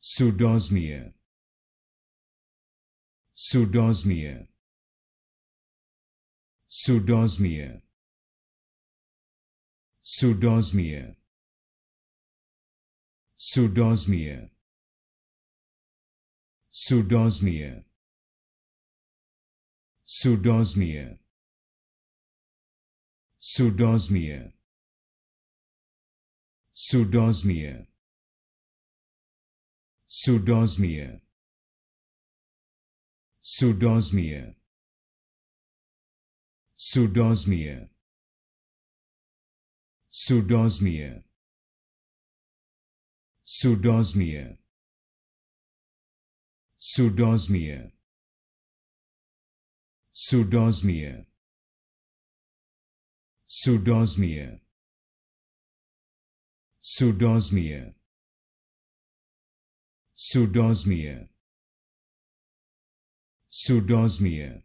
Pseudosmia. Pseudosmia. Pseudosmia. Pseudosmia. Pseudosmia. Pseudosmia. Pseudosmia. Pseudosmia. Pseudosmia. Pseudosmia. Pseudosmia. Pseudosmia. Pseudosmia. Pseudosmia. Pseudosmia. Pseudosmia. Pseudosmia. Pseudosmia. Pseudosmia. Pseudosmia.